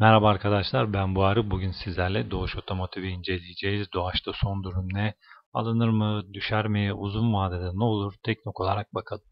Merhaba arkadaşlar ben Buhari. Bugün sizlerle Doğuş Otomotiv'i inceleyeceğiz. Doğaçta son durum ne? Alınır mı? Düşer mi? Uzun vadede ne olur? Teknik olarak bakalım.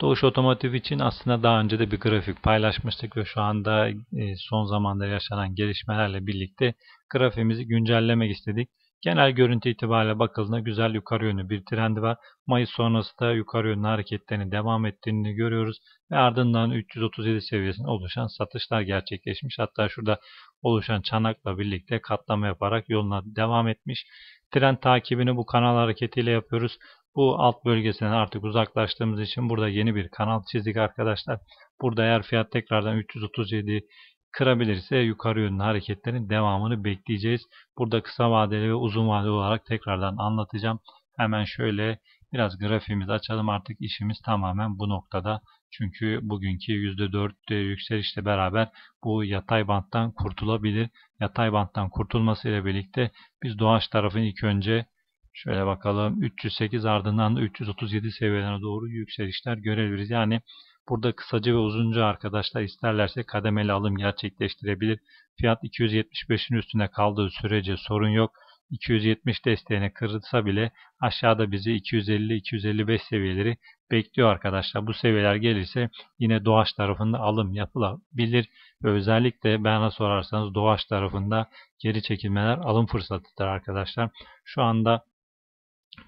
Doğuş Otomotiv için aslında daha önce de bir grafik paylaşmıştık ve şu anda e, son zamanda yaşanan gelişmelerle birlikte grafimizi güncellemek istedik. Genel görüntü itibariyle bakıldığında güzel yukarı yönlü bir trendi var. Mayıs sonrası da yukarı yönlü hareketlerini devam ettiğini görüyoruz. Ve ardından 337 seviyesinde oluşan satışlar gerçekleşmiş. Hatta şurada oluşan çanakla birlikte katlama yaparak yoluna devam etmiş. Trend takibini bu kanal hareketiyle yapıyoruz. Bu alt bölgesinden artık uzaklaştığımız için burada yeni bir kanal çizdik arkadaşlar. Burada eğer fiyat tekrardan 337 kırabilirse yukarı yönlü hareketlerin devamını bekleyeceğiz. Burada kısa vadeli ve uzun vadeli olarak tekrardan anlatacağım. Hemen şöyle biraz grafiğimizi açalım. Artık işimiz tamamen bu noktada. Çünkü bugünkü %4 yükselişle beraber bu yatay banttan kurtulabilir. Yatay banttan kurtulması ile birlikte biz doğaç tarafın ilk önce şöyle bakalım 308 ardından da 337 seviyelerine doğru yükselişler görebiliriz. Yani Burada kısaca ve uzunca arkadaşlar isterlerse kademeli alım gerçekleştirebilir. Fiyat 275'in üstüne kaldığı sürece sorun yok. 270 desteğine kırılsa bile aşağıda bizi 250-255 seviyeleri bekliyor arkadaşlar. Bu seviyeler gelirse yine Doğaç tarafında alım yapılabilir. Ve özellikle bana sorarsanız Doğaç tarafında geri çekilmeler alım fırsatıdır arkadaşlar. Şu anda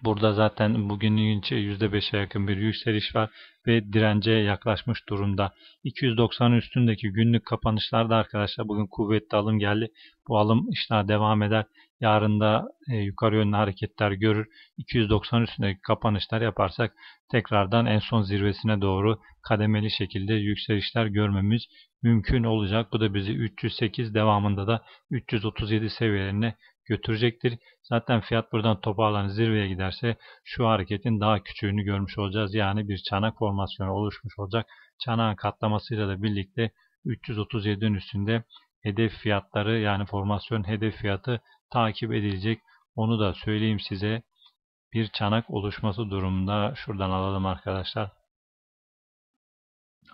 Burada zaten bugünün %5'e yakın bir yükseliş var ve dirence yaklaşmış durumda. 290 üstündeki günlük kapanışlarda arkadaşlar bugün kuvvetli alım geldi. Bu alım işler devam eder. Yarın da e, yukarı yönlü hareketler görür. 290 üstündeki kapanışlar yaparsak tekrardan en son zirvesine doğru kademeli şekilde yükselişler görmemiz mümkün olacak. Bu da bizi 308 devamında da 337 seviyelerine götürecektir. Zaten fiyat buradan toparlanır zirveye giderse şu hareketin daha küçüğünü görmüş olacağız. Yani bir çanak formasyonu oluşmuş olacak. Çanağın katlamasıyla da birlikte 337'nin üstünde hedef fiyatları yani formasyon hedef fiyatı takip edilecek. Onu da söyleyeyim size. Bir çanak oluşması durumunda şuradan alalım arkadaşlar.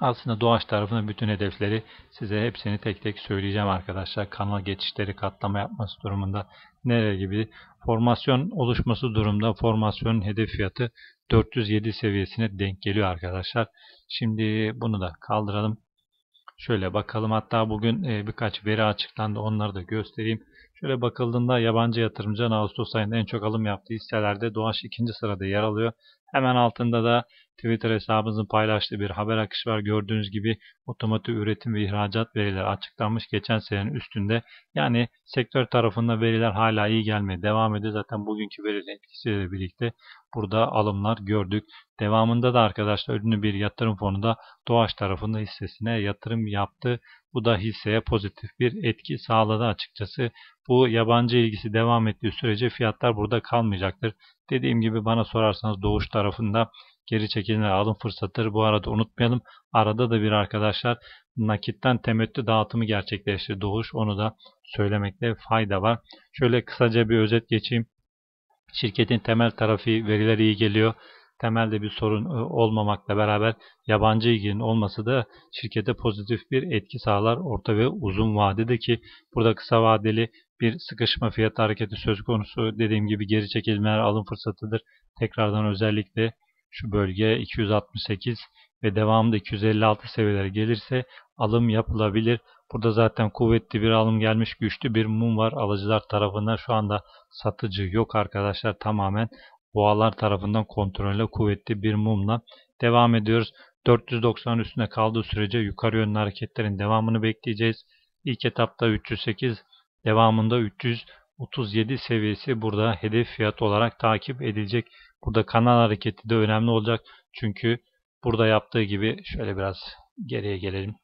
Aslında doğaç tarafında bütün hedefleri size hepsini tek tek söyleyeceğim arkadaşlar. Kanal geçişleri katlama yapması durumunda nereye gibi formasyon oluşması durumda formasyonun hedef fiyatı 407 seviyesine denk geliyor arkadaşlar. Şimdi bunu da kaldıralım. Şöyle bakalım hatta bugün e, birkaç veri açıklandı onları da göstereyim. Şöyle bakıldığında yabancı yatırımcı Ağustos ayında en çok alım yaptığı hisselerde Doğaç ikinci sırada yer alıyor. Hemen altında da Twitter hesabımızın paylaştığı bir haber akışı var. Gördüğünüz gibi otomotiv üretim ve ihracat verileri açıklanmış geçen senenin üstünde. Yani sektör tarafında veriler hala iyi gelmeye devam ediyor. Zaten bugünkü verilerin etkisiyle birlikte burada alımlar gördük. Devamında da arkadaşlar ünlü bir yatırım fonu da Doğaç tarafında hissesine yatırım yaptı. Bu da hisseye pozitif bir etki sağladı açıkçası. Bu yabancı ilgisi devam ettiği sürece fiyatlar burada kalmayacaktır. Dediğim gibi bana sorarsanız doğuş tarafında geri çekilme alım fırsatıdır. Bu arada unutmayalım. Arada da bir arkadaşlar nakitten temettü dağıtımı gerçekleşti doğuş. Onu da söylemekte fayda var. Şöyle kısaca bir özet geçeyim. Şirketin temel tarafı verileri iyi geliyor temelde bir sorun ıı, olmamakla beraber yabancı ilginin olması da şirkete pozitif bir etki sağlar orta ve uzun vadede ki burada kısa vadeli bir sıkışma fiyat hareketi söz konusu dediğim gibi geri çekilmeler alım fırsatıdır. Tekrardan özellikle şu bölge 268 ve devamında 256 seviyelere gelirse alım yapılabilir. Burada zaten kuvvetli bir alım gelmiş güçlü bir mum var. Alıcılar tarafından şu anda satıcı yok arkadaşlar. Tamamen boğalar tarafından kontrole kuvvetli bir mumla devam ediyoruz. 490 üstüne kaldığı sürece yukarı yönlü hareketlerin devamını bekleyeceğiz. İlk etapta 308 devamında 337 seviyesi burada hedef fiyat olarak takip edilecek. Burada kanal hareketi de önemli olacak. Çünkü burada yaptığı gibi şöyle biraz geriye gelelim.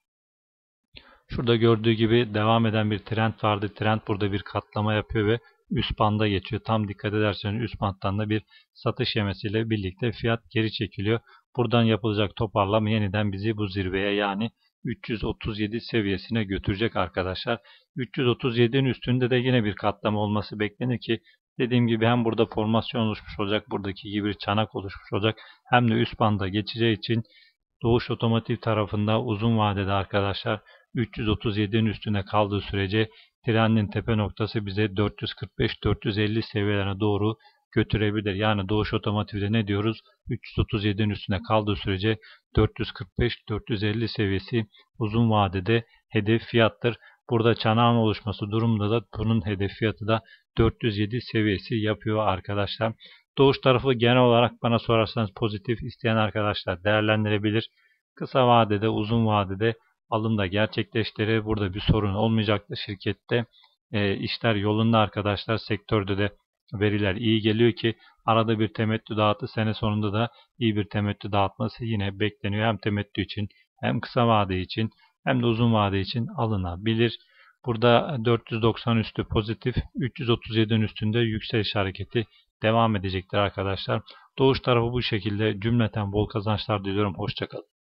Şurada gördüğü gibi devam eden bir trend vardı. Trend burada bir katlama yapıyor ve üst banda geçiyor. Tam dikkat ederseniz üst banttan da bir satış yemesiyle birlikte fiyat geri çekiliyor. Buradan yapılacak toparlama yeniden bizi bu zirveye yani 337 seviyesine götürecek arkadaşlar. 337'nin üstünde de yine bir katlama olması beklenir ki dediğim gibi hem burada formasyon oluşmuş olacak, buradaki gibi bir çanak oluşmuş olacak hem de üst banda geçeceği için Doğuş Otomotiv tarafında uzun vadede arkadaşlar 337'nin üstüne kaldığı sürece trenin tepe noktası bize 445-450 seviyelerine doğru götürebilir. Yani doğuş otomotivde ne diyoruz? 337'nin üstüne kaldığı sürece 445-450 seviyesi uzun vadede hedef fiyattır. Burada çanağın oluşması durumunda da bunun hedef fiyatı da 407 seviyesi yapıyor arkadaşlar. Doğuş tarafı genel olarak bana sorarsanız pozitif isteyen arkadaşlar değerlendirebilir. Kısa vadede, uzun vadede alımda gerçekleştirir. Burada bir sorun olmayacaktır şirkette. E, işler yolunda arkadaşlar. Sektörde de veriler iyi geliyor ki arada bir temettü dağıttı. Sene sonunda da iyi bir temettü dağıtması yine bekleniyor. Hem temettü için hem kısa vade için hem de uzun vade için alınabilir. Burada 490 üstü pozitif, 337'nin üstünde yükseliş hareketi devam edecektir arkadaşlar. Doğuş tarafı bu şekilde cümleten bol kazançlar diliyorum. Hoşçakalın.